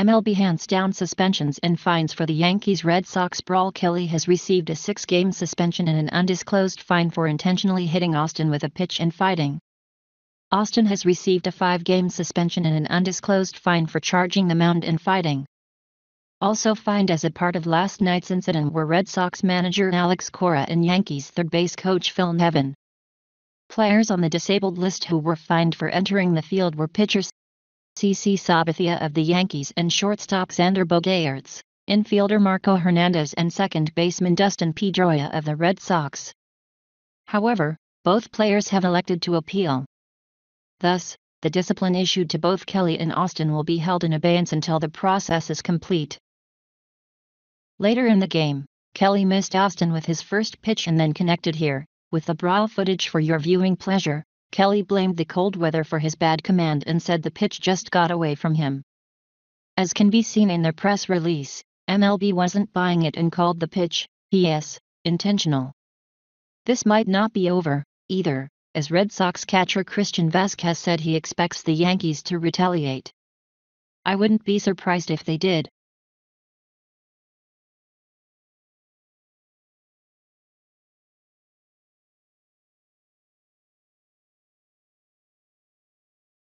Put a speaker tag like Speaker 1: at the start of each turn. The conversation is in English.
Speaker 1: MLB hands down suspensions and fines for the Yankees Red Sox brawl. Kelly has received a six game suspension and an undisclosed fine for intentionally hitting Austin with a pitch and fighting. Austin has received a five game suspension and an undisclosed fine for charging the mound and fighting. Also fined as a part of last night's incident were Red Sox manager Alex Cora and Yankees third base coach Phil Nevin. Players on the disabled list who were fined for entering the field were pitchers CC Sabathia of the Yankees and shortstop Xander Bogaerts, infielder Marco Hernandez and second baseman Dustin Pedroia of the Red Sox. However, both players have elected to appeal. Thus, the discipline issued to both Kelly and Austin will be held in abeyance until the process is complete. Later in the game, Kelly missed Austin with his first pitch and then connected here, with the brawl footage for your viewing pleasure. Kelly blamed the cold weather for his bad command and said the pitch just got away from him. As can be seen in their press release, MLB wasn't buying it and called the pitch, P.S., intentional. This might not be over, either, as Red Sox catcher Christian Vasquez said he expects the Yankees to retaliate. I wouldn't be surprised if they did,